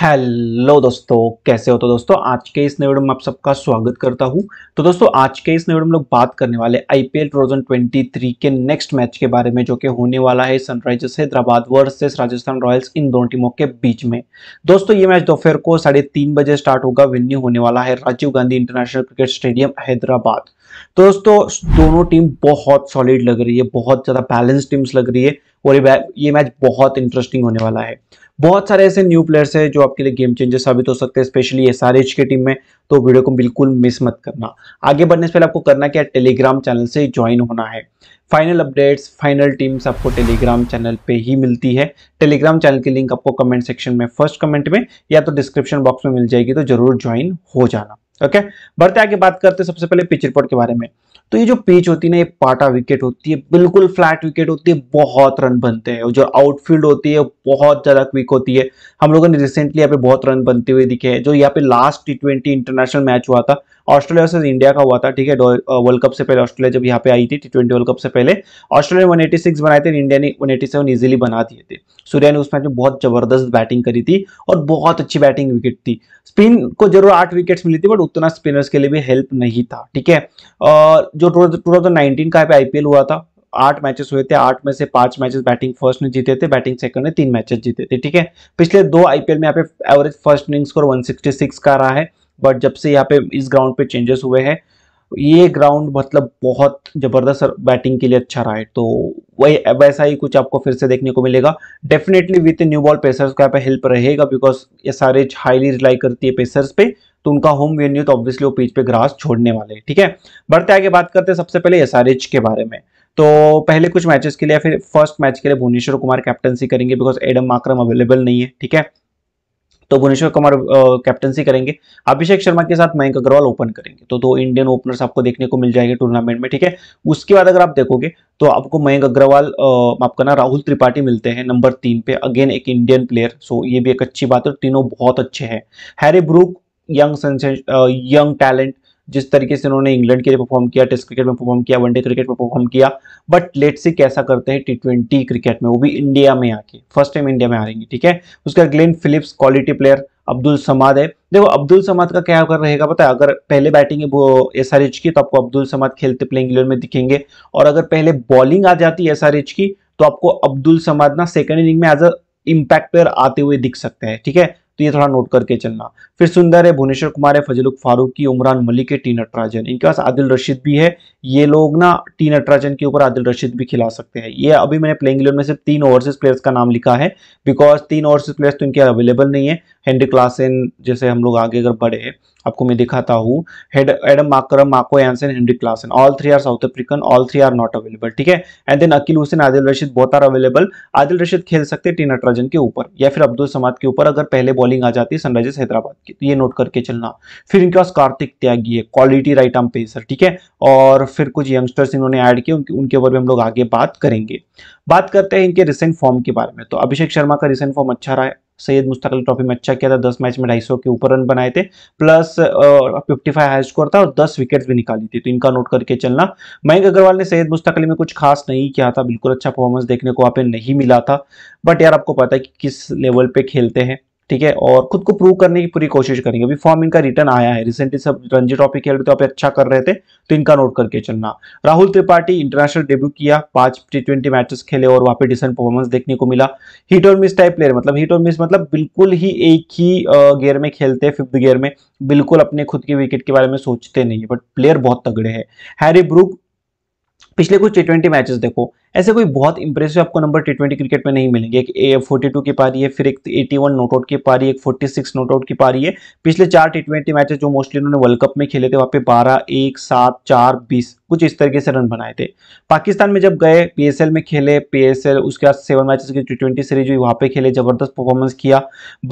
hello दोस्तों कैसे हो तो दोस्तों आज के इस नए में आप सबका स्वागत करता हूं तो दोस्तों आज के इस नए में लोग बात करने वाले आईपीएल थ्री के नेक्स्ट मैच के बारे में जो कि होने वाला है Sunrisers Hyderabad versus Rajasthan Royals इन दोनों टीमों के बीच में दोस्तों ये मैच दोपहर को साढ़े बजे स्टार्ट होगा वेन्यू होने वाला है Rajiv Gandhi international cricket stadium Hyderabad तो दोस्तों दोनों टीम बहुत सॉलिड लग रही है बहुत ज़्यादा बैलेंस टीम्स लग रही है और ये मैच बहुत इंटरेस्टिंग होने वाला है बहुत सारे ऐसे न्यू प्लेयर्स हैं जो आपके लिए गेम चेंजर साबित हो सकते हैं स्पेशली एस आर एच की टीम में तो वीडियो को बिल्कुल मिस मत करना आगे बढ़ने से पहले आपको करना क्या टेलीग्राम चैनल से ज्वाइन होना है फाइनल अपडेट्स फाइनल टीम्स आपको टेलीग्राम चैनल पे ही मिलती है टेलीग्राम चैनल की लिंक आपको कमेंट सेक्शन में फर्स्ट कमेंट में या तो डिस्क्रिप्शन बॉक्स में मिल जाएगी तो जरूर ज्वाइन हो जाना ओके बढ़ते आगे बात करते सबसे पहले पिच रिपोर्ट के बारे में तो ये जो पिच होती है ना ये पाटा विकेट होती है बिल्कुल फ्लैट विकेट होती है बहुत रन बनते हैं जो आउटफील्ड होती है बहुत ज़्यादा क्विक होती है हम लोगों ने रिसेंटली यहाँ पे बहुत रन बनते हुए दिखे हैं जो यहाँ पे last T twenty international match हुआ था ऑस्ट्रेलिया वर्सेज इंडिया का हुआ था ठीक है वर्ल्ड कप से पहले ऑस्ट्रेलिया जब यहाँ पे आई थी टी ट्वेंटी वर्ल्ड कप से पहले ऑस्ट्रेलिया ने 186 बनाए थे इंडिया ने 187 इजीली बना दिए थे सूर्या ने उस मैच में बहुत जबरदस्त बैटिंग करी थी और बहुत अच्छी बैटिंग विकेट थी स्पिन को जरूर आठ विकेट्स मिली थी बट उतना स्पिनर्स के लिए भी हेल्प नहीं था ठीक है जो टू थाउजेंड का आईपीएल हुआ था आठ मैचेस हुए थे आठ में से पांच मैचेस बैटिंग फर्स्ट ने जीते थे बैटिंग सेकंड ने तीन मैचेस जीते थे ठीक है पिछले दो आईपीएल में यहाँ पे एवरेज फर्स्ट इनिंग स्कोर 166 का रहा है बट जब से यहाँ पे इस ग्राउंड पे चेंजेस हुए हैं ये ग्राउंड मतलब बहुत ज़बरदस्त बैटिंग के लिए अच्छा रहा है तो वही वैसा ही कुछ आपको फिर से देखने को मिलेगा definitely with new ball pacers का यहाँ पे हेल्प रहेगा बिकॉज ये सारे हाईली रिलाई करती है पेसर्स पे तो उनका होम वेन्यू तो ऑब्वियसली वो पीच पे ग्रास छोड़ने वाले हैं ठीक है बढ़ते आगे बात करते हैं सबसे पहले एस के बारे में तो पहले कुछ मैचेस के लिए फिर फर्स्ट मैच के लिए भुवनेश्वर कुमार कैप्टनसी करेंगे बिकॉज एडम माक्रम अवेलेबल नहीं है ठीक है तो भुवनेश्वर कुमार कैप्टनसी करेंगे अभिषेक शर्मा के साथ मयंक अग्रवाल ओपन करेंगे तो दो इंडियन ओपनर्स आपको देखने को मिल जाएंगे टूर्नामेंट में ठीक है उसके बाद अगर आप देखोगे तो आपको मयंक अग्रवाल आपका ना राहुल त्रिपाठी मिलते हैं नंबर तीन पे अगेन एक इंडियन प्लेयर सो ये भी एक अच्छी बात है तीनों बहुत अच्छे हैं Harry Brook young young talent जिस तरीके से उन्होंने इंग्लैंड के लिए परफॉर्म किया टेस्ट क्रिकेट में परफॉर्म किया वनडे क्रिकेट में परफॉर्म किया बट लेट से कैसा करते हैं टी ट्वेंटी क्रिकेट में वो भी इंडिया में आके फर्स्ट टाइम इंडिया में आ रहेंगे ठीक है बाद Glenn Phillips quality player Abdul Samad है देखो अब्दुल समाद का क्या कर रहेगा पता है अगर पहले बैटिंग है वो एस आर एच की तो आपको अब्दुल समाद खेलते प्लेइंग इलेवन में दिखेंगे और अगर पहले बॉलिंग आ जाती है एस आर एच की तो आपको अब्दुल समाद ना सेकंड इनिंग में एज अ इम्पैक्ट प्लेयर आते हुए दिख सकते हैं ठीक है तो ये थोड़ा नोट करके चलना फिर सुंदर है भुवनेश्वर कुमार है फजलुक की उमरान मलिक है टी नटराजन इनके पास आदिल रशीद भी है ये लोग ना टी नटराजन के ऊपर आदिल रशीद भी खिला सकते हैं ये अभी मैंने प्लेइंग इलेवन में सिर्फ तीन ओवरसीज प्लेयर्स का नाम लिखा है बिकॉज तीन ओवरसीज प्लेयर्स तो इनके अवेलेबल नहीं है हेनरी क्लासेन जैसे हम लोग आगे अगर बढ़े आपको मैं दिखाता हूँ Head Aiden Markram Marco Heinrich Klaasen all three are South African all three are not available ठीक है एंड देन अकील हुसैन आदिल रशीद बहुत आर अवेलेबल आदिल रशीद खेल सकते टी नटराजन के ऊपर या फिर अब्दुल समाद के ऊपर अगर पहले बॉलिंग आ जाती है सनराइजर्स हैदराबाद की तो ये नोट करके चलना फिर इनके पास कार्तिक त्यागी है क्वालिटी राइट आर्म पेसर ठीक है और फिर कुछ यंगस्टर्स इन्होंने ऐड किए उनके ऊपर भी हम लोग आगे बात करेंगे बात करते हैं इनके रिसेंट फॉर्म के बारे में तो अभिषेक शर्मा का रिसेंट फॉर्म अच्छा रहा है सैयद मुस्तकिल ट्रॉफी में अच्छा किया था दस मैच में ढाई के ऊपर रन बनाए थे plus fifty five high score था और दस विकेट भी निकाली थी तो इनका नोट करके चलना मयंक अग्रवाल ने सैयद मुस्तकिल में कुछ खास नहीं किया था बिल्कुल अच्छा परफॉर्मेंस देखने को वहाँ पे नहीं मिला था बट यार आपको पता है कि किस लेवल पे खेलते हैं ठीक है और खुद को प्रूव करने की पूरी कोशिश करेंगे अभी फॉर्म इनका रिटर्न आया है रिसेंटली सब रणजी ट्रॉफी खेल रहे थे आप तो अच्छा कर रहे थे तो इनका नोट करके चलना राहुल त्रिपाठी इंटरनेशनल डेब्यू किया पांच टी ट्वेंटी मैचेस खेले और वहां पे डिसेंट परफॉर्मेंस देखने को मिला हिट और मिस टाइप प्लेयर मतलब हिट और मिस मतलब बिल्कुल ही एक ही गेयर में खेलते हैं फिफ्थ गेयर में बिल्कुल अपने खुद के विकेट के बारे में सोचते नहीं है बट प्लेयर बहुत तगड़े हैं हैरी ब्रुक पिछले कुछ टी ट्वेंटी मैचेस देखो ऐसे कोई बहुत इंप्रेसिव आपको नंबर टी ट्वेंटी क्रिकेट में नहीं मिलेंगे एक फोर्टी टू की पारी है फिर एक एटी वन नोट आउट की पारी एक फोर्टी सिक्स नोट आउट की पारी है पिछले चार टी ट्वेंटी मैचेस जो मोस्टली उन्होंने वर्ल्ड कप में खेले थे वहाँ पे बारह एक सात चार बीस कुछ इस तरीके से रन बनाए थे पाकिस्तान में जब गए एल में खेले एल उसके बाद सेवन मैचेस की टी ट्वेंटी सीरीज हुई वहाँ पे खेले जबरदस्त परफॉर्मेंस किया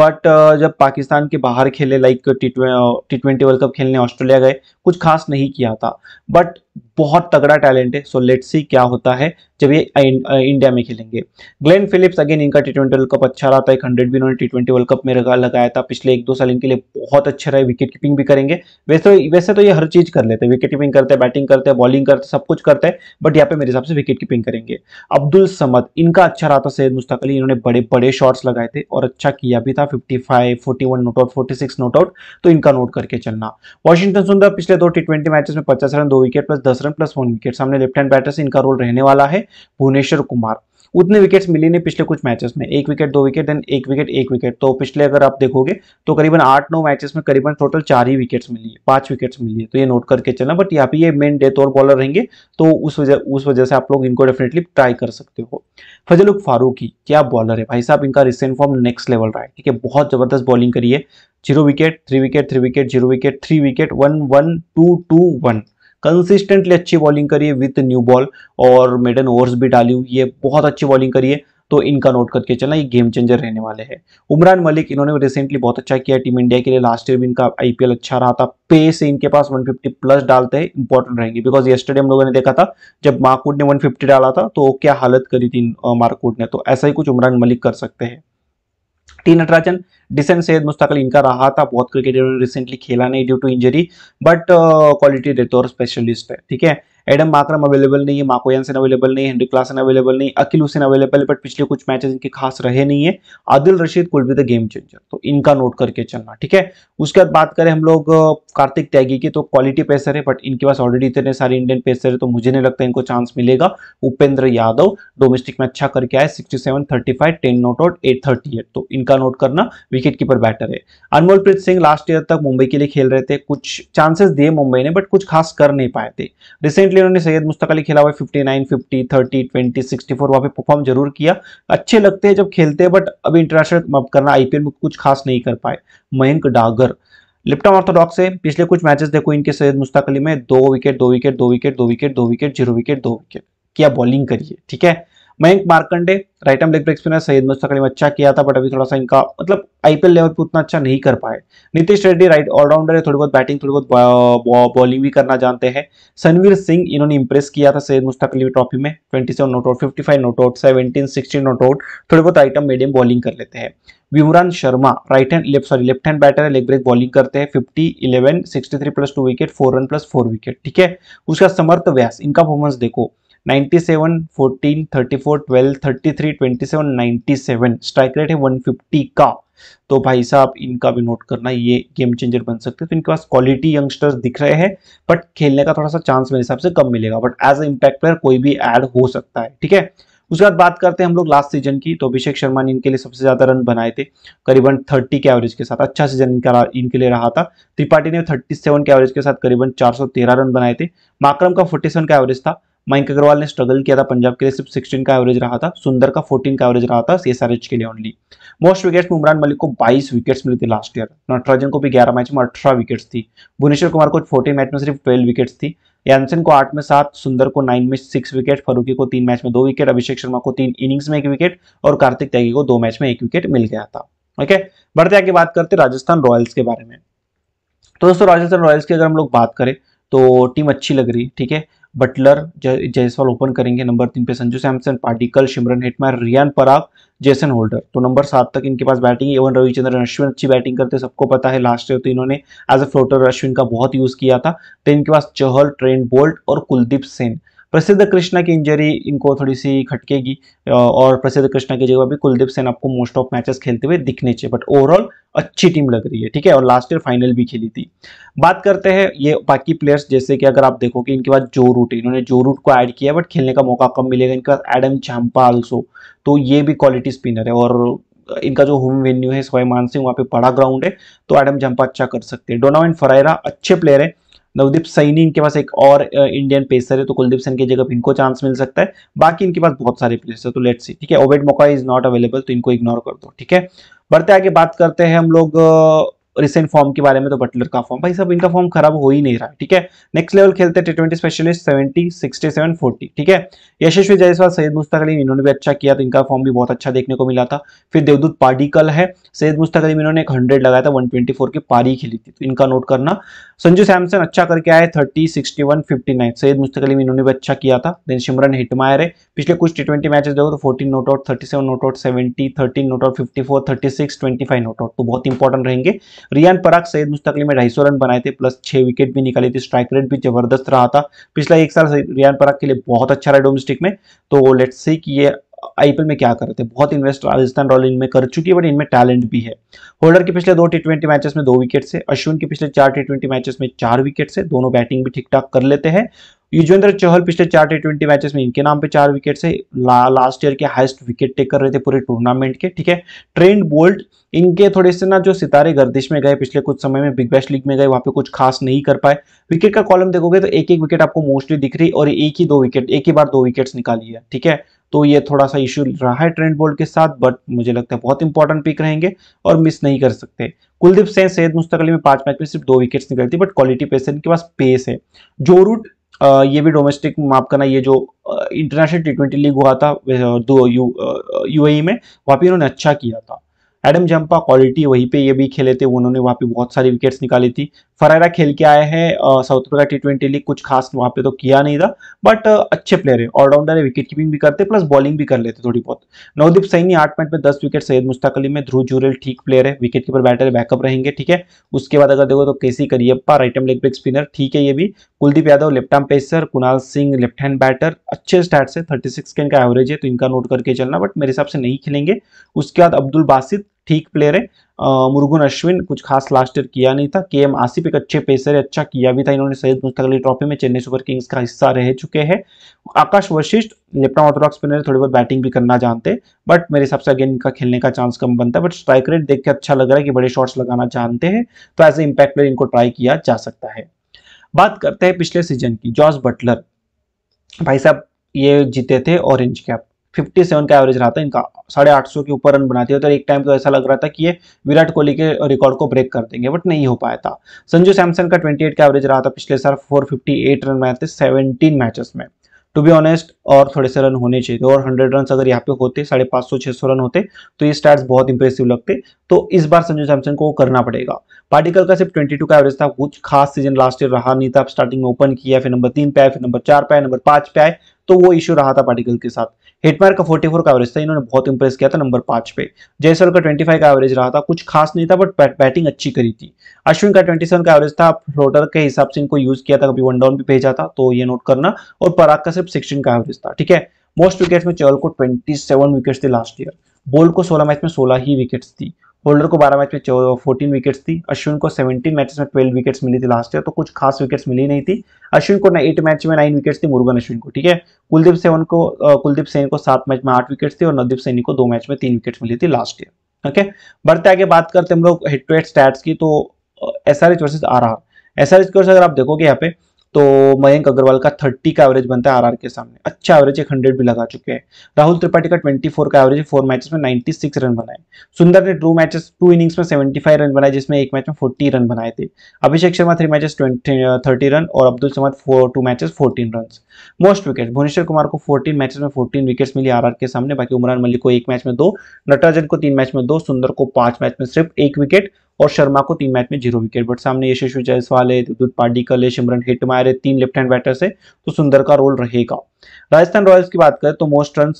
बट जब पाकिस्तान के बाहर खेले like T twenty world cup खेलने ऑस्ट्रेलिया गए कुछ खास नहीं किया था बट बहुत तगड़ा टैलेंट है सो लेट्स सी क्या होता है जब ये इंडिया में खेलेंगे ग्लेन फिलिप्स अगेन इनका टी ट्वेंटी वर्ल्ड कप अच्छा रहा था एक हंड्रेड भी इन्होंने टी ट्वेंटी वर्ल्ड कप में लगाया था पिछले एक दो साल इनके लिए बहुत अच्छा रहा है विकेट कीपिंग भी करेंगे वैसे वैसे तो ये हर चीज कर लेते हैं विकेट कीपिंग करते हैं बैटिंग करते हैं बॉलिंग करते सब कुछ करते हैं बट यहाँ पे मेरे हिसाब से विकेट कीपिंग करेंगे अब्दुल समद इनका अच्छा रहा था सैद मुस्ताक अली इन्होंने बड़े बड़े शॉट्स लगाए थे और अच्छा किया भी था fifty five forty one not out forty six not out तो इनका नोट करके चलना वॉशिंगटन सुंदर पिछले दो टी ट्वेंटी मैचेस में पचास रन दो विकेट प्लस दस रन प्लस वन विकेट सामने लेफ्ट हैंड बैटर से इनका रोल रहने वाला है भुवनेश्वर कुमार उतने विकेट्स मिले नहीं पिछले कुछ मैचेस में एक विकेट दो विकेट देन एक विकेट एक विकेट तो पिछले अगर आप देखोगे तो करीबन आठ नौ मैचेस में करीबन टोटल चार ही विकेट्स मिली है पांच विकेट्स मिली है तो ये नोट करके चलना बट यहाँ पे ये मेन डेथ और बॉलर रहेंगे तो उस वजह उस वजह से आप लोग इनको डेफिनेटली ट्राई कर सकते हो फजलुक फारूकी क्या बॉलर है भाई साहब इनका रिसेंट फॉर्म नेक्स्ट लेवल रहा है ठीक है बहुत जबरदस्त बॉलिंग करिए zero wicket three wicket three wicket zero wicket three wicket one one two two one consistently अच्छी बॉलिंग करिए विथ न्यू बॉल और मेडन ओवर्स भी डाली ये बहुत अच्छी बॉलिंग करिए तो इनका नोट करके चलना ये गेम चेंजर रहने वाले हैं उमरान मलिक इन्होंने रिसेंटली बहुत अच्छा किया टीम इंडिया के लिए लास्ट ईयर भी इनका आईपीएल अच्छा रहा था पे से इनके पास 150 प्लस डालते हैं इंपॉर्टेंट रहेंगे बिकॉज येस्टरडे हम लोगों ने देखा था जब मार्कवुड ने 150 डाला था तो क्या हालत करी थी मार्कवुड ने तो ऐसा ही कुछ उमरान मलिक कर सकते हैं टी नटराजन डिसन सैद मुस्तकल इनका रहा था बहुत क्रिकेटर रिसेंटली खेला नहीं due to injury but quality देते और स्पेशलिस्ट है ठीक है एडम माक्रम अवेलेबल नहीं है माकोयनसन अवेलेबल नहीं है हेनरी क्लासन अवेलेबल नहीं अकिल हुसैन अवेलेबल है बट पिछले कुछ मैचेस इनके खास रहे नहीं है आदिल रशीद कुल बी द गेम चेंजर तो इनका नोट करके चलना ठीक है उसके बाद बात करें हम लोग कार्तिक त्यागी की तो क्वालिटी पेसर है बट इनके पास ऑलरेडी इतने सारे इंडियन पेसर है तो मुझे नहीं लगता इनको चांस मिलेगा उपेंद्र यादव डोमेस्टिक में अच्छा करके आए sixty seven thirty five ten not out eight thirty eight तो इनका नोट करना विकेट कीपर बैटर है अनमोलप्रीत सिंह लास्ट ईयर तक मुंबई के लिए खेल रहे थे कुछ चांसेस दिए मुंबई ने बट कुछ खास कर नहीं पाए थे रिसेंटली डेफिनेटली उन्होंने सैयद मुस्तक अली खेला हुआ fifty nine fifty thirty twenty sixty four वहाँ पे परफॉर्म जरूर किया अच्छे लगते हैं जब खेलते हैं बट अभी इंटरनेशनल करना आईपीएल में कुछ खास नहीं कर पाए मयंक डागर लिप्टन ऑर्थोडॉक्स तो है पिछले कुछ मैचेस देखो इनके सैयद मुस्तक अली में दो विकेट दो विकेट दो विकेट दो विकेट दो विकेट जीरो विकेट दो विकेट क्या बॉलिंग करिए ठीक है Mayank Markande right arm leg break spinner Syed मुस्तकलीम अच्छा किया था बट अभी थोड़ा सा इनका मतलब आईपीएल लेवल पर उतना अच्छा नहीं कर पाए नीतीश रेड्डी राइट ऑलराउंडर है थोड़ी बहुत बैटिंग थोड़ी बहुत बॉलिंग भी करना जानते हैं सनवीर सिंह इन्होंने इंप्रेस किया था सैयद अली ट्रॉफी में twenty seven not out fifty five not out seventeen sixty not out थोड़ी बहुत राइट मीडियम बॉलिंग कर लेते हैं विमरान Sharma right hand left sorry left hand batter है लेग ब्रेक बॉलिंग करते हैं fifty eleven sixty three plus two wicket four run plus four wicket ठीक है उसका समर्थ व्यास इनका परफॉर्मेंस देखो स्ट्राइक रेट है वन फिफ्टी का तो भाई साहब इनका भी नोट करना ये गेम चेंजर बन सकते हैं तो इनके पास क्वालिटी यंगस्टर्स दिख रहे हैं बट खेलने का थोड़ा सा चांस मेरे हिसाब से कम मिलेगा but as impact impact player कोई भी ऐड हो सकता है ठीक है उसके बाद बात करते हैं हम लोग लास्ट सीजन की तो अभिषेक शर्मा ने इनके लिए सबसे ज्यादा रन बनाए थे करीबन 30 के एवरेज के साथ अच्छा सीजन इनका इनके लिए रहा था त्रिपाठी ने 37 के एवरेज के साथ करीबन 413 रन बनाए थे माक्रम का 47 का एवरेज था माइक अग्रवाल ने स्ट्रगल किया था पंजाब के लिए सिर्फ 16 का एवरेज रहा था सुंदर का 14 का एवरेज रहा था सीएसआरएच के लिए ओनली मोस्ट विकेट्स में उमरान मलिक को 22 विकेट्स मिली थी लास्ट ईयर नटराजन को भी 11 मैच में 18 विकेट्स थी भुवनेश्वर कुमार को 14 मैच में सिर्फ 12 विकेट्स थी यानसन को आठ में सात सुंदर को नाइन में सिक्स विकेट फरूकी को तीन मैच में दो विकेट अभिषेक शर्मा को तीन इनिंग्स में एक विकेट और कार्तिक त्यागी को दो मैच में एक विकेट मिल गया था ओके बढ़ते आगे बात करते राजस्थान रॉयल्स के बारे में तो दोस्तों राजस्थान रॉयल्स की अगर हम लोग बात करें तो टीम अच्छी लग रही ठीक है बटलर जयसवाल ओपन करेंगे नंबर तीन पे Sanju Samson Padikkal Shimron Hetmyer Riyan Parag Jason Holder तो नंबर सात तक इनके पास बैटिंग है एवन रविचंद्रन अश्विन अच्छी बैटिंग करते सबको पता है लास्ट ईयर तो इन्होंने एज अ फ्लोटर अश्विन का बहुत यूज किया था तो इनके पास चहल ट्रेन बोल्ट और कुलदीप सेन प्रसिद्ध कृष्णा की इंजरी इनको थोड़ी सी खटकेगी और प्रसिद्ध कृष्णा की जगह भी कुलदीप सेन आपको मोस्ट ऑफ मैचेस खेलते हुए दिखने चाहिए बट ओवरऑल अच्छी टीम लग रही है ठीक है और लास्ट ईयर फाइनल भी खेली थी बात करते हैं ये बाकी प्लेयर्स जैसे कि अगर आप देखो कि इनके पास जो रूट है इन्होंने जो रूट को ऐड किया बट खेलने का मौका कम मिलेगा इनके पास एडम चांपा आल्सो तो ये भी क्वालिटी स्पिनर है और इनका जो होम वेन्यू है स्वयं मानसिंह सिंह वहाँ पे बड़ा ग्राउंड है तो एडम जम्पा अच्छा कर सकते हैं डोनाविन फरायरा अच्छे प्लेयर है नवदीप सैनी इनके पास एक और इंडियन पेसर है तो कुलदीप सैन की जगह इनको चांस मिल सकता है बाकी इनके पास बहुत सारे प्लेयर्स है तो लेट सी ठीक है Obed McCoy is not available तो इनको इग्नोर कर दो ठीक है बढ़ते आगे बात करते हैं हम लोग रिसेंट फॉर्म के बारे में तो बटलर का फॉर्म भाई सब इनका फॉर्म खराब हो ही नहीं रहा ठीक है नेक्स्ट लेवल खेलते T twenty specialist seventy sixty seven forty ठीक है यशस्वी जयसवाल सैयद मुस्तक अलीम इन्होंने भी अच्छा किया तो इनका फॉर्म भी बहुत अच्छा देखने को मिला था फिर देवदूत पार्टिकल है सैयद मुश्ताक अलीम इन्होंने एक हंड्रेड लगाया था वन ट्वेंटी फोर की पारी खेली थी तो इनका नोट करना संजू सैमसन अच्छा करके आए thirty sixty one fifty nine Syed Mushtaq अलीम इन्होंने भी अच्छा किया था देन शिमरन हिटमायर है पिछले कुछ टी ट्वेंटी मैचेस देखो तो fourteen not out thirty seven not out seventy thirteen not out fifty four thirty six twenty five not out तो बहुत इंपॉर्टेंट रहेंगे रियान पराग सईद मुस्तकली में ढाई रन बनाए थे प्लस छह विकेट भी निकाली थी स्ट्राइक रेट भी जबरदस्त रहा था पिछला एक साल रियान पराग के लिए बहुत अच्छा रहा डोमेस्टिक में तो लेट्स सी कि ये आईपीएल में क्या करते हैं बहुत इन्वेस्ट राजस्थान रॉयल इनमें कर चुकी है बट इनमें टैलेंट भी है होल्डर के पिछले दो टी ट्वेंटी मैचेस में दो विकेट से अश्विन के पिछले चार टी ट्वेंटी मैचेस में चार विकेट से दोनों बैटिंग भी ठीक ठाक कर लेते हैं युजवेंद्र चहल पिछले चार टी ट्वेंटी मैचेस में इनके नाम पे चार विकेट से ला, लास्ट ईयर के हाईएस्ट विकेट टेक कर रहे थे पूरे टूर्नामेंट के ठीक है ट्रेंड बोल्ट इनके थोड़े से ना जो सितारे गर्दिश में गए पिछले कुछ समय में बिग बैश लीग में गए वहां पे कुछ खास नहीं कर पाए विकेट का कॉलम देखोगे तो एक एक विकेट आपको मोस्टली दिख रही और एक ही दो विकेट एक ही बार दो विकेट निकाली है ठीक है तो ये थोड़ा सा इश्यू रहा है ट्रेंड बोल्ट के साथ बट मुझे लगता है बहुत इंपॉर्टेंट पिक रहेंगे और मिस नहीं कर सकते कुलदीप सेन सैयद मुस्तकली में पांच मैच में सिर्फ दो विकेट्स निकलती है बट क्वालिटी पेस इनके पास पेस है जो रूट ये भी डोमेस्टिक माफ करना ये जो इंटरनेशनल टी ट्वेंटी लीग हुआ था दो यू यूएई e में वहाँ पे इन्होंने अच्छा किया था एडम जंपा क्वालिटी वहीं पे ये भी खेले थे उन्होंने वहाँ पे बहुत सारी विकेट्स निकाली थी फरारा खेल के आए हैं South Africa T twenty league कुछ खास वहां पे तो किया नहीं था बट अच्छे प्लेयर है ऑलराउंडर है विकेट कीपिंग भी करते प्लस बॉलिंग भी कर लेते थोड़ी बहुत नवदीप सैनी आठ मिनट में दस विकेट सैयद मुश्ताक अली में ध्रुव जुरेल ठीक प्लेयर है विकेट कीपर बैटर बैकअप रहेंगे ठीक है उसके बाद अगर देखो तो K C Cariappa right arm leg break spinner ठीक है ये भी Kuldeep Yadav left arm pacer Kunal Singh left hand batter अच्छे स्टार्ट है थर्टी सिक्स का इनका एवरेज है तो इनका नोट करके चलना बट मेरे हिसाब से नहीं खेलेंगे उसके बाद अब्दुल बासित ठीक प्लेयर है मुर्गुन अश्विन कुछ खास लास्ट ईयर किया नहीं था के एम आसिफ एक अच्छे पेसर है अच्छा किया भी था इन्होंने सैयद मुस्तक अली ट्रॉफी में चेन्नई सुपर किंग्स का हिस्सा रह चुके हैं Akash Vashisth left orthodox spinner थोड़ी बहुत बैटिंग भी करना जानते हैं बट मेरे हिसाब से अगेन इनका खेलने का चांस कम बनता है बट स्ट्राइक रेट देख के अच्छा लग रहा है कि बड़े शॉट्स लगाना जानते हैं तो एज ए इम्पैक्ट प्लेयर इनको ट्राई किया जा सकता है बात करते हैं पिछले सीजन की जॉर्ज बटलर भाई साहब ये जीते थे ऑरेंज कैप फिफ्टी सेवन का एवरेज रहा था इनका साढ़े आठ सौ के ऊपर रन बनाते हुए तो एक टाइम तो ऐसा लग रहा था कि ये विराट कोहली के रिकॉर्ड को ब्रेक कर देंगे बट नहीं हो पाया था संजू सैमसन का ट्वेंटी एट का एवरेज रहा था पिछले साल फोर फिफ्टी एट रन बनाए थे सेवनटीन मैचेस में टू बी ऑनेस्ट और थोड़े से रन होने चाहिए और हंड्रेड रन अगर यहाँ पे होते साढ़े पाँच सौ छह सौ रन होते तो ये स्टार्ट बहुत इंप्रेसिव लगते तो इस बार संजू सैमसन को करना पड़ेगा पार्टिकल का सिर्फ ट्वेंटी टू का एवरेज था कुछ खास सीजन लास्ट ईयर रहा नहीं था स्टार्टिंग में ओपन किया फिर नंबर तीन पे आए फिर नंबर चार पे आए नंबर पाँच पे आए तो वो इश्यू रहा था पार्टिकल के साथ हिटमैर का 44 का एवरेज था इन्होंने बहुत इंप्रेस किया था नंबर पांच पे जयसवाल का 25 का एवरेज रहा था कुछ खास नहीं था बट बैटिंग अच्छी करी थी अश्विन का 27 का एवरेज था फ्लोटर के हिसाब से इनको यूज किया था कभी वन डाउन भी भेजा था तो ये नोट करना और पराग का सिर्फ सिक्सटीन का एवरेज था ठीक है मोस्ट विकेट्स में चहल को 27 विकेट्स थे लास्ट ईयर बोल्ड को 16 मैच में 16 ही विकेट्स थी होल्डर को 12 मैच में फोर्टीन विकेट्स थी अश्विन को 17 मैचेस में 12 विकेट्स मिली थी लास्ट ईयर तो कुछ खास विकेट्स मिली नहीं थी अश्विन को एट मैच में नाइन विकेट्स थी मुर्गन अश्विन को ठीक है कुलदीप सेवन को कुलदीप सेन को सात मैच में आठ विकेट्स थी और नवदीप सैनी को दो मैच में तीन विकेट्स मिली थी लास्ट ईयर ओके बढ़ते आगे बात करते हम लोग हेड टू हेड स्टैट्स की तो S R H versus R R S R H अगर आप देखोगे यहाँ पे तो मयंक अग्रवाल का 30 का एवरेज बनता है आरआर के सामने अच्छा एवरेज एक हंड्रेड भी लगा चुके हैं राहुल त्रिपाठी का 24 का एवरेज फोर मैचेस में 96 रन बनाए सुंदर ने टू मैचेस टू इनिंग्स में 75 रन बनाए जिसमें एक मैच में 40 रन बनाए थे Abhishek Sharma three matches twenty thirty run और Abdul Samad four two matches fourteen run most wicket Bhuvneshwar Kumar को फोर्टीन मैचेस में फोर्टीन विकेट्स मिली आर के सामने बाकी उमरान मलिक को एक मैच में दो नटराजन को तीन मैच में दो सुंदर को पांच मैच में सिर्फ एक विकेट और शर्मा को तीन मैच में जीरो विकेट बट सामने यशस्वी जायसवाल है विद्युत पार्डिकल है सिमरन हिटमायर है तीन लेफ्ट हैंड बैटर्स है तो सुंदर का रोल रहेगा राजस्थान रॉयल्स की बात करें तो मोस्ट रन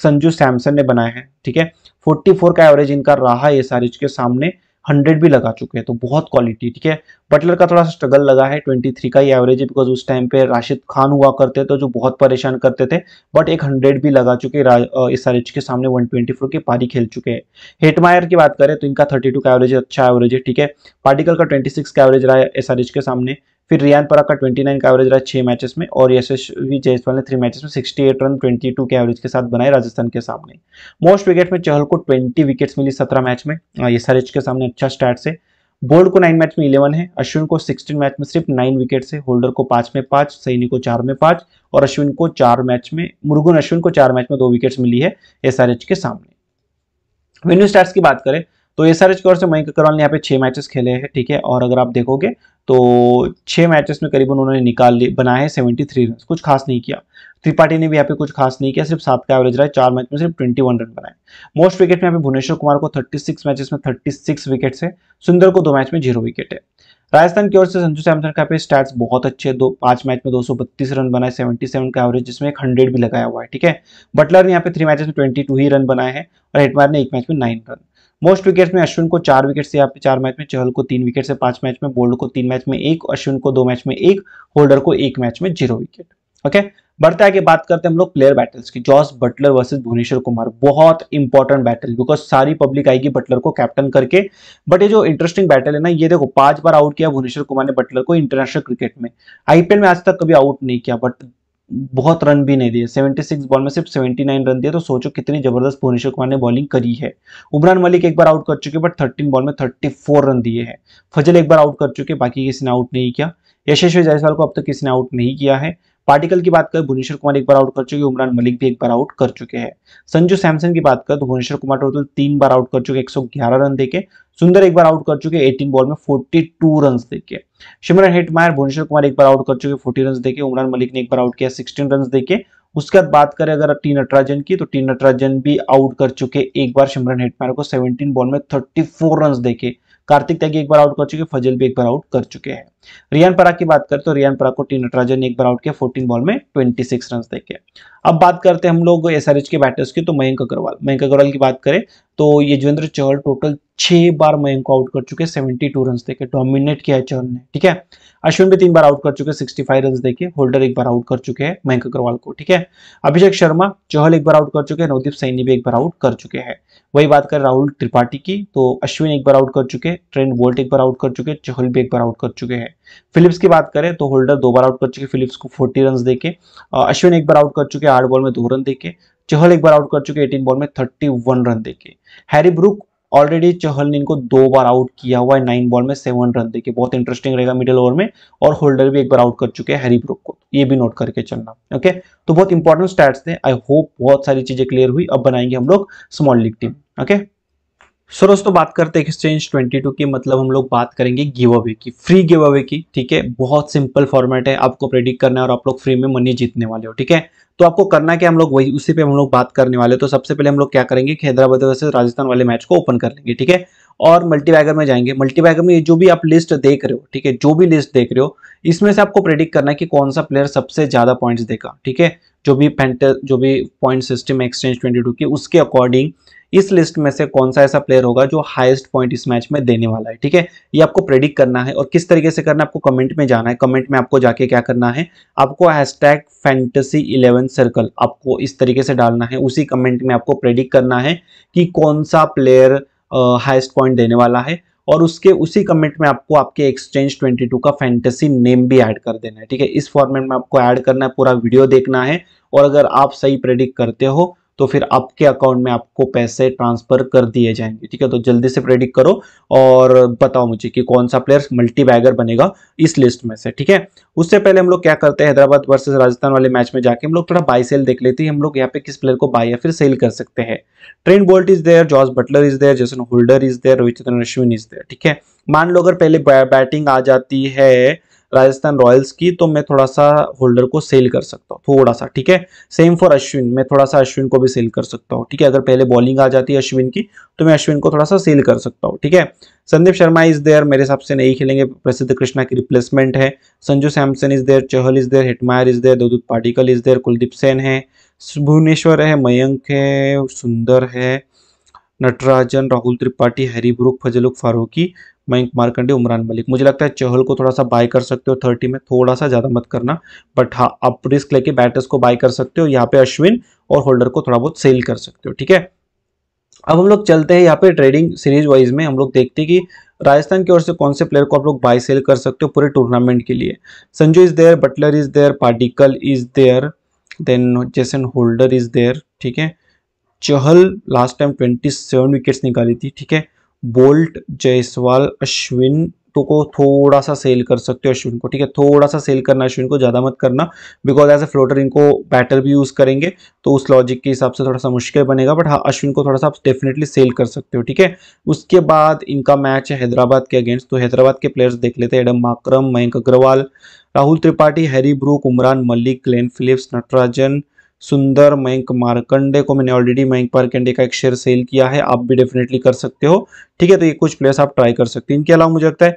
संजू सैमसन ने बनाए हैं ठीक है 44 का एवरेज इनका रहा है एस के सामने हंड्रेड भी लगा चुके हैं तो बहुत क्वालिटी ठीक है बटलर का थोड़ा सा स्ट्रगल लगा है ट्वेंटी थ्री का ही एवरेज है बिकॉज उस टाइम पे राशिद खान हुआ करते थे जो बहुत परेशान करते थे बट एक हंड्रेड भी लगा चुके इस आर के सामने वन ट्वेंटी फोर की पारी खेल चुके हैं हेटमायर की बात करें तो इनका थर्टी टू का एवरेज अच्छा एवरेज है ठीक है पार्टिकल का ट्वेंटी सिक्स का एवरेज रहा है एस के सामने फिर रियान परा का 29 का एवरेज रहा छह मैचेस में और यशस्वी जयसवाल ने थ्री मैचेस में 68 रन 22 के एवरेज के साथ बनाए राजस्थान के सामने मोस्ट विकेट में चहल को 20 विकेट्स मिली 17 मैच में एसआरएच के सामने अच्छा स्टार्ट से बोल्ड को नाइन मैच में इलेवन है अश्विन को सिक्सटीन मैच में सिर्फ नाइन विकेट से होल्डर को पांच में पांच सैनी को चार में पांच और अश्विन को चार मैच में मुर्गुन अश्विन को चार मैच में दो विकेट्स मिली है एस के सामने वेन्यू स्टार्स की बात करें तो एसआरएच की ओर से मयंक अग्रवाल ने यहाँ पे छह मैचेस खेले हैं ठीक है और अगर आप देखोगे तो छः मैचेस में करीबन उन्होंने निकाल लिए बनाए हैं सेवेंटी थ्री रन कुछ खास नहीं किया त्रिपाठी ने भी यहाँ पे कुछ खास नहीं किया सिर्फ सात का एवरेज रहा है चार मैच में सिर्फ ट्वेंटी वन रन बनाए मोस्ट विकेट में यहाँ पे भुवनेश्वर कुमार को थर्टी सिक्स मैचेस में थर्टी सिक्स विकेट है सुंदर को दो मैच में जीरो विकेट है राजस्थान की ओर से संजू सैमसन का पे स्टैट्स बहुत अच्छे दो पांच मैच में बत्तीस रन बनाए सेवन का एवरेज जिसमें एक हंड्रेड भी लगाया हुआ है ठीक है बटलर ने यहाँ पे थ्री मैचेस में टू ही रन बनाए हैं और हेटमार ने एक मैच में नाइन रन मोस्ट विकेट्स में अश्विन को चार विकेट से यहाँ पे चार मैच में चहल को तीन विकेट से पांच मैच में बोल्ड को तीन मैच में एक अश्विन को दो मैच में एक होल्डर को एक मैच में जीरो विकेट ओके बढ़ते आगे बात करते हैं हम लोग प्लेयर बैटल्स की Jos Buttler versus Bhuvneshwar Kumar बहुत इंपॉर्टेंट बैटल बिकॉज सारी पब्लिक आएगी बटलर को कैप्टन करके बट ये जो इंटरेस्टिंग बैटल है ना ये देखो पांच बार आउट किया भुवनेश्वर कुमार ने बटलर को इंटरनेशनल क्रिकेट में आईपीएल में आज तक कभी आउट नहीं किया बट बहुत रन भी नहीं दिए 76 बॉल में सिर्फ 79 रन दिए तो सोचो कितनी जबरदस्त भुवनेश्वर कुमार ने बॉलिंग करी है उमरान मलिक एक बार आउट कर चुके बट 13 बॉल में 34 रन दिए हैं फजल एक बार आउट कर चुके बाकी किसी ने आउट नहीं किया यशस्वी जायसवाल को अब तक तो किसी ने आउट नहीं किया है पार्टिकल की बात करें भुवनेश्वर कुमार एक बार आउट कर चुके उमरान मलिक भी एक बार आउट कर चुके हैं संजू सैमसन की बात करें तो भुवनेश्वर कुमार टोटल तीन बार आउट कर चुके 111 रन देके सुंदर एक बार आउट कर चुके 18 बॉल में 42 रन देखे शिमरन हेटमायर भुवनेश्वर कुमार एक बार आउट कर चुके 40 रन देखे उमरान मलिक ने एक बार आउट किया 16 रन देखे उसके बाद बात करें अगर टी नटराजन की तो टी नटराजन भी आउट कर चुके एक बार सिमरन हेटमायर को सेवनटीन बॉल में फोर रन देखे कार्तिक त्यागी एक बार आउट कर चुके फजल भी एक बार आउट कर चुके हैं रियान परा की बात करें तो रियान परा को टी नटराजन ने एक बार आउट किया फोर्टीन बॉल में ट्वेंटी सिक्स रन देखे अब बात करते हैं हम लोग एस के बैटर्स की तो मयंक अग्रवाल मयंक अग्रवाल की बात करें तो यजवेंद्र चहल टोटल छह बार मयंक को आउट कर चुके सेवेंटी टू रन देखे डोमिनेट किया है चहल ने ठीक है अश्विन भी तीन बार आउट कर चुके सिक्सटी फाइव रन देखे होल्डर एक बार आउट कर चुके हैं मयंक अग्रवाल को ठीक है अभिषेक शर्मा चहल एक बार आउट कर चुके हैं नवदीप सैनी भी एक बार आउट कर चुके हैं वही बात करें राहुल त्रिपाठी की तो अश्विन एक बार आउट कर चुके ट्रेंड बोल्ट एक बार आउट कर चुके चहल भी एक बार आउट कर चुके हैं फिलिप्स की बात करें तो होल्डर दो बार आउट कर चुके फिलिप्स को 40 रन देके अश्विन एक बार आउट कर चुके आठ बॉल में दो रन देके चहल एक बार आउट कर चुके 18 बॉल में 31 रन देके हैरी ब्रुक ऑलरेडी चहल ने इनको दो बार आउट किया हुआ है नाइन बॉल में सेवन रन देके बहुत इंटरेस्टिंग रहेगा मिडिल ओवर में और होल्डर भी एक बार आउट कर चुके हैं हैरी ब्रुक को तो ये भी नोट करके चलना ओके तो बहुत इंपॉर्टेंट स्टैट्स थे आई होप बहुत सारी चीजें क्लियर हुई अब बनाएंगे हम लोग small league team okay so दोस्तों बात करते हैं एक्सचेंज 22 की मतलब हम लोग बात करेंगे गिव अवे की फ्री गिव अवे की ठीक है बहुत सिंपल फॉर्मेट है आपको प्रेडिक्ट करना है और आप लोग फ्री में मनी जीतने वाले हो ठीक है तो आपको करना क्या हम लोग वही उसी पे हम लोग बात करने वाले तो सबसे पहले हम लोग क्या करेंगे कि हैदराबाद वैसे राजस्थान वाले मैच को ओपन कर लेंगे ठीक है और मल्टीबैगर में जाएंगे मल्टीबैगर में जो भी आप लिस्ट देख रहे हो ठीक है जो भी लिस्ट देख रहे हो इसमें से आपको प्रेडिक्ट करना है कि कौन सा प्लेयर सबसे ज़्यादा पॉइंट्स देगा ठीक है जो भी पेंटर जो भी पॉइंट सिस्टम एक्सचेंज ट्वेंटी की उसके अकॉर्डिंग इस लिस्ट में से कौन सा ऐसा प्लेयर होगा जो हाईएस्ट पॉइंट इस मैच में देने वाला है ठीक है ये आपको प्रेडिक्ट करना है और किस तरीके से करना है आपको कमेंट में जाना है कमेंट में आपको जाके क्या करना है आपको हैशटैग फैंटेसी इलेवन सर्कल आपको इस तरीके से डालना है उसी कमेंट में आपको प्रेडिक्ट करना है कि कौन सा प्लेयर हाइस्ट पॉइंट देने वाला है और उसके उसी कमेंट में आपको आपके एक्सचेंज 22 का फैंटेसी नेम भी ऐड कर देना है ठीक है इस फॉर्मेट में आपको ऐड करना है पूरा वीडियो देखना है और अगर आप सही प्रेडिक्ट करते हो तो फिर आपके अकाउंट में आपको पैसे ट्रांसफर कर दिए जाएंगे ठीक है तो जल्दी से प्रेडिक्ट करो और बताओ मुझे कि कौन सा प्लेयर मल्टी बैगर बनेगा इस लिस्ट में से ठीक है उससे पहले हम लोग क्या करते हैं हैदराबाद वर्सेज राजस्थान वाले मैच में जाके हम लोग थोड़ा बाई सेल देख लेते हैं हम लोग यहाँ पे किस प्लेयर को बाई या फिर सेल कर सकते हैं ट्रेंड बोल्ट इज देयर जॉर्ज Buttler is there Jason Holder is there Rohit Chandran Ashwin is there ठीक है मान लो अगर पहले बैटिंग आ जाती है राजस्थान रॉयल्स की तो मैं थोड़ा सा होल्डर को सेल कर सकता हूँ थोड़ा सा ठीक है सेम फॉर अश्विन मैं थोड़ा सा अश्विन को भी सेल कर सकता हूँ ठीक है अगर पहले बॉलिंग आ जाती है अश्विन की तो मैं अश्विन को थोड़ा सा सेल कर सकता हूँ ठीक है संदीप शर्मा इज देयर मेरे हिसाब से नहीं खेलेंगे प्रसिद्ध कृष्णा की रिप्लेसमेंट है Sanju Samson is there Chahal is there Hetmyer is there Devdutt Padikkal is there Kuldeep Sen है भुवनेश्वर है मयंक है सुंदर है नटराजन राहुल त्रिपाठी हरिब्रुक फजलुक फारूकी मयंक मार्कंडे उमरान मलिक मुझे लगता है चहल को थोड़ा सा बाय कर सकते हो थर्टी में थोड़ा सा ज़्यादा मत करना बट हाँ आप रिस्क लेके बैटर्स को बाय कर सकते हो यहाँ पे अश्विन और होल्डर को थोड़ा बहुत सेल कर सकते हो ठीक है अब हम लोग चलते हैं यहाँ पे ट्रेडिंग सीरीज वाइज में हम लोग देखते हैं कि राजस्थान की ओर से कौन से प्लेयर को आप लोग बाय सेल कर सकते हो पूरे टूर्नामेंट के लिए Sanju is there Buttler is there Padikkal is there then Jason Holder is there ठीक है Chahal last time twenty seven wickets निकाली थी ठीक है बोल्ट जयसवाल अश्विन तो को थोड़ा सा सेल कर सकते हो अश्विन को ठीक है थोड़ा सा सेल करना अश्विन को ज़्यादा मत करना बिकॉज एज ए फ्लोटर इनको बैटर भी यूज़ करेंगे तो उस लॉजिक के हिसाब से थोड़ा सा मुश्किल बनेगा बट हाँ अश्विन को थोड़ा सा आप डेफिनेटली सेल कर सकते हो ठीक है उसके बाद इनका मैच है हैदराबाद के अगेंस्ट तो हैदराबाद के प्लेयर्स देख लेते हैं Aiden Markram Mayank Agarwal Rahul Tripathi Harry Brook Umran Malik Glenn Phillips Natarajan Sundar Mayank Markande को मैंने ऑलरेडी मयंक मारकंडे का एक शेयर सेल किया है आप भी डेफिनेटली कर सकते हो ठीक है तो ये कुछ प्लेयर्स आप ट्राई कर सकते हो इनके अलावा मुझे लगता है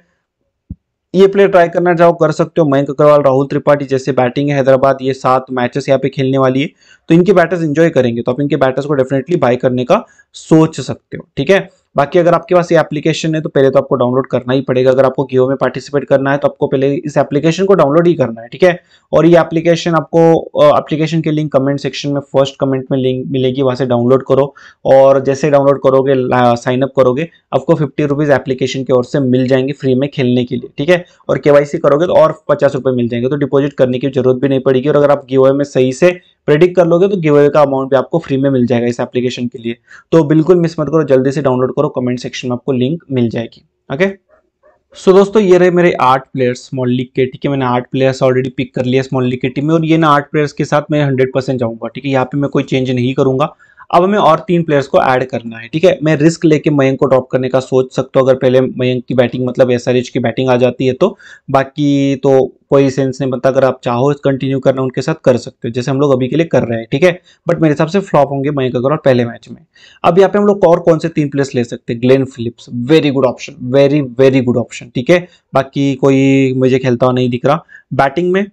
ये प्लेयर ट्राई करना चाहो कर सकते हो मयंक अग्रवाल राहुल त्रिपाठी जैसे बैटिंग है हैदराबाद ये सात मैचेस यहाँ पे खेलने वाली है तो इनके बैटर्स एंजॉय करेंगे तो आप इनके बैटर्स को डेफिनेटली बाय करने का सोच सकते हो ठीक है बाकी अगर आपके पास ये एप्लीकेशन है तो पहले तो आपको डाउनलोड करना ही पड़ेगा अगर आपको गेओ में पार्टिसिपेट करना है तो आपको पहले इस एप्लीकेशन को डाउनलोड ही करना है ठीक है और ये एप्लीकेशन आपको एप्लीकेशन के लिंक कमेंट सेक्शन में फर्स्ट कमेंट में लिंक मिलेगी वहां से डाउनलोड करो और जैसे डाउनलोड करोगे साइन अप करोगे आपको फिफ्टी रुपीज़ एप्लीकेशन की ओर से मिल जाएंगे फ्री में खेलने के लिए ठीक है और केवाईसी करोगे तो और पचास मिल जाएंगे तो डिपोजिट करने की जरूरत भी नहीं पड़ेगी और अगर आप गेओ में सही से प्रेडिक्ट कर लोगे तो गिव अवे का अमाउंट भी आपको फ्री में मिल जाएगा इस एप्लीकेशन के लिए तो बिल्कुल मिस मत करो जल्दी से डाउनलोड करो कमेंट सेक्शन में आपको लिंक मिल जाएगी ओके सो so, दोस्तों ये रहे मेरे आठ प्लेयर्स स्मॉल लीग के ठीक है मैंने आठ प्लेयर्स ऑलरेडी पिक कर लिया स्मॉल लीग के टीम में और ये ना आठ प्लेयर्स के साथ मैं हंड्रेड परसेंट जाऊंगा ठीक है यहाँ पे मैं कोई चेंज नहीं करूंगा अब हमें और तीन प्लेयर्स को ऐड करना है ठीक है मैं रिस्क लेके मयंक को ड्रॉप करने का सोच सकता हूँ अगर पहले मयंक की बैटिंग मतलब एस की बैटिंग आ जाती है तो बाकी तो कोई सेंस नहीं बनता अगर आप चाहो कंटिन्यू करना उनके साथ कर सकते हो जैसे हम लोग अभी के लिए कर रहे हैं ठीक है बट मेरे हिसाब से फ्लॉप होंगे मयंक अगर पहले मैच में अब यहाँ पे हम लोग और कौन से तीन प्लेयर्स ले सकते हैं Glenn Phillips very good option very very good option ठीक है बाकी कोई मुझे खेलता हुआ नहीं दिख रहा बैटिंग में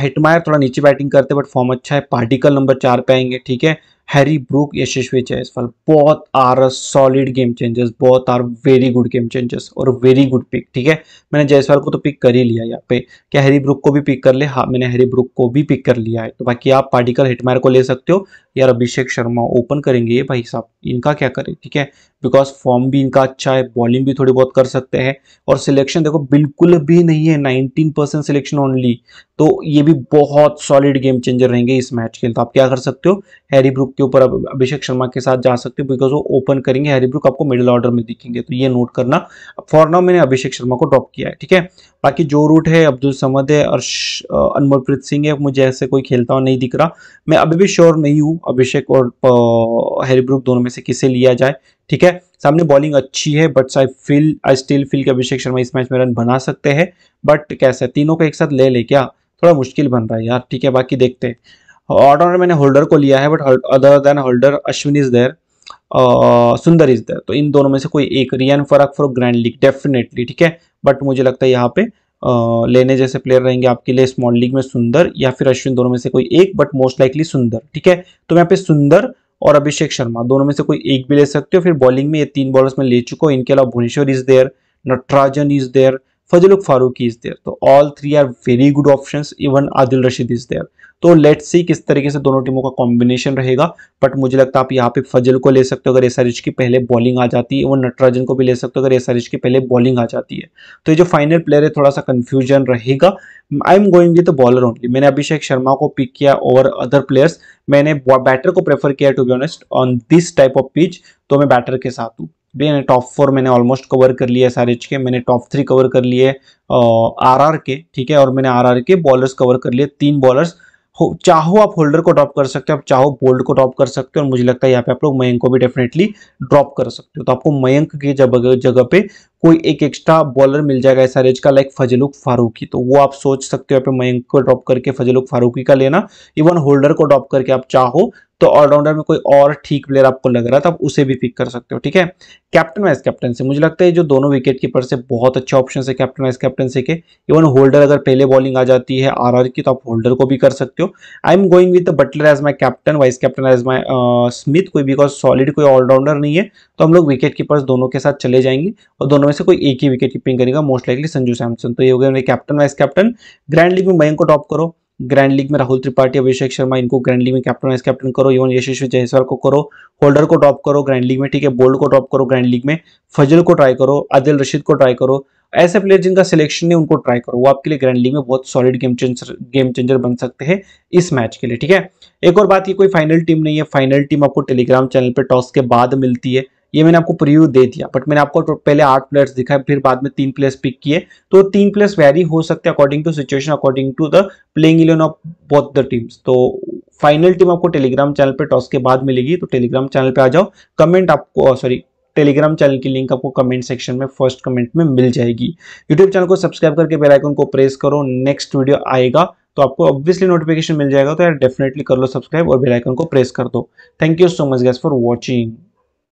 हिटमायर थोड़ा नीचे बैटिंग करते बट फॉर्म अच्छा है पार्टिकल नंबर चार पे आएंगे ठीक है Harry Brook Yashasvi Jaiswal both are solid game changers बहुत are very good game changers और वेरी गुड पिक ठीक है मैंने जायसवाल को तो पिक कर ही लिया यहाँ पे क्या हैरी ब्रूक को भी पिक कर ले हाँ मैंने हैरी ब्रूक को भी पिक कर लिया है तो बाकी आप पार्टिकल हिटमायर को ले सकते हो यार अभिषेक शर्मा ओपन करेंगे ये भाई साहब इनका क्या करें ठीक है बिकॉज फॉर्म भी इनका अच्छा है बॉलिंग भी थोड़ी बहुत कर सकते हैं और सिलेक्शन देखो बिल्कुल भी नहीं है 19 परसेंट सिलेक्शन ओनली तो ये भी बहुत सॉलिड गेम चेंजर रहेंगे इस मैच के लिए तो आप क्या कर सकते हो हैरी ब्रुक के ऊपर अभिषेक शर्मा के साथ जा सकते हो बिकॉज वो ओपन करेंगे हैरी ब्रुक आपको मिडिल ऑर्डर में दिखेंगे तो ये नोट करना फॉर नाउ मैंने अभिषेक शर्मा को ड्रॉप किया है ठीक है बाकी जो रूट है अब्दुल समद है अर्श अनमोलप्रीत सिंह है मुझे ऐसे कोई खेलता हुआ नहीं दिख रहा मैं अभी भी श्योर नहीं हूँ अभिषेक और ब्रुक दोनों में से किसे लिया जाए ठीक है सामने बॉलिंग अच्छी है but I feel I still feel कि अभिषेक शर्मा इस मैच में रन बना सकते हैं बट कैसे तीनों को एक साथ ले ले क्या थोड़ा मुश्किल बन रहा है यार ठीक है बाकी देखते हैं ऑलराउंडर मैंने होल्डर को लिया है but other than Holder Ashwin is there Sundar is there तो इन दोनों में से कोई एक रियन फरक फॉर ग्रैंड लीग डेफिनेटली ठीक है बट मुझे लगता है यहाँ पे लेने जैसे प्लेयर रहेंगे आपके लिए स्मॉल लीग में सुंदर या फिर अश्विन दोनों में से कोई एक बट मोस्ट लाइकली सुंदर ठीक है तो मैं यहाँ पे सुंदर और अभिषेक शर्मा दोनों में से कोई एक भी ले सकते हो फिर बॉलिंग में ये तीन बॉलर्स में ले चुका हूँ इनके अलावा Bhuvneshwar is there Natarajan is there Fazluk Farooq is there तो all three are very good option even Adil Rashid is there तो लेट्स सी किस तरीके से दोनों टीमों का कॉम्बिनेशन रहेगा बट मुझे लगता है आप यहाँ पे फजल को ले सकते हो अगर एसआरएच की पहले बॉलिंग आ जाती है वो नटराजन को भी ले सकते हो अगर एसआरएच की पहले बॉलिंग आ जाती है तो ये जो फाइनल प्लेयर है थोड़ा सा कंफ्यूजन रहेगा I am going with bowler only मैंने अभिषेक शर्मा को पिक किया और अदर प्लेयर्स मैंने बैटर को प्रेफर किया to be honest on this type of pitch तो मैं बैटर के साथ हूँ मैंने टॉप फोर मैंने ऑलमोस्ट कवर कर लिए एस एच के मैंने टॉप थ्री कवर कर लिए आर आर के ठीक है और मैंने आर आर के बॉलर्स कवर कर लिए तीन बॉलर्स हो चाहो आप होल्डर को ड्रॉप कर सकते हो आप चाहो बोल्ड को ड्रॉप कर सकते हो और मुझे लगता है यहाँ पे आप लोग मयंक को भी डेफिनेटली ड्रॉप कर सकते हो तो आपको मयंक के जगह जगह पे कोई एक एक्स्ट्रा बॉलर मिल जाएगा एस का लाइक फजलुक फारूकी तो वो आप सोच सकते हो यहाँ पे मयंक को ड्रॉप करके फजलुक फारूकी का लेना इवन होल्डर को ड्रॉप करके आप चाहो तो ऑलराउंडर में कोई और ठीक प्लेयर आपको लग रहा था तो आप उसे भी पिक कर सकते हो ठीक है कैप्टन वाइस कैप्टन से मुझे लगता है जो दोनों विकेट कीपर से बहुत अच्छे ऑप्शन है कैप्टन वाइस कैप्टन से के इवन होल्डर अगर पहले बॉलिंग आ जाती है आर की तो आप होल्डर को भी कर सकते हो I am going with Buttler as my captain vice captain as my Smith कोई बिकॉज सॉलिड कोई ऑलराउंडर नहीं है तो हम लोग विकेट कीपर दोनों के साथ चले जाएंगे और दोनों में से कोई एक ही विकेट कीपिंग करेगा मोस्ट लाइकली संजू सैमसन तो ये हो गया captain vice captain grand league में मयंक को टॉप करो ग्रैंड लीग में राहुल त्रिपाठी अभिषेक शर्मा इनको ग्रैंड लीग में कैप्टन वाइस कैप्टन करो इवन यशस्वी जयसवाल को करो होल्डर को ड्रॉप करो ग्रैंड लीग में ठीक है बोल्ड को ड्रॉप करो ग्रैंड लीग में फजल को ट्राई करो आदिल रशीद को ट्राई करो ऐसे प्लेयर जिनका सिलेक्शन है उनको ट्राई करो वो आपके लिए ग्रैंड लीग में बहुत solid game changer game changer बन सकते हैं इस मैच के लिए ठीक है एक और बात ये कोई फाइनल टीम नहीं है फाइनल टीम आपको टेलीग्राम चैनल पर टॉस के बाद मिलती है ये मैंने आपको प्रीव्यू दे दिया बट मैंने आपको तो पहले आठ प्लेयर्स दिखाए फिर बाद में तीन प्लेयर्स पिक किए तो तीन प्लेयर्स वेरी हो सकते हैं according to situation according to the playing eleven of both the teams तो फाइनल टीम आपको टेलीग्राम चैनल पे टॉस के बाद मिलेगी तो टेलीग्राम चैनल पे आ जाओ कमेंट आपको सॉरी टेलीग्राम चैनल की लिंक आपको कमेंट सेक्शन में फर्स्ट कमेंट में मिल जाएगी यूट्यूब चैनल को सब्सक्राइब करके बेल आइकन को प्रेस करो नेक्स्ट वीडियो आएगा तो आपको ऑब्वियसली नोटिफिकेशन मिल जाएगा तो यार डेफिनेटली कर लो सब्सक्राइब और बेल आइकन को प्रेस कर दो thank you so much guys for watching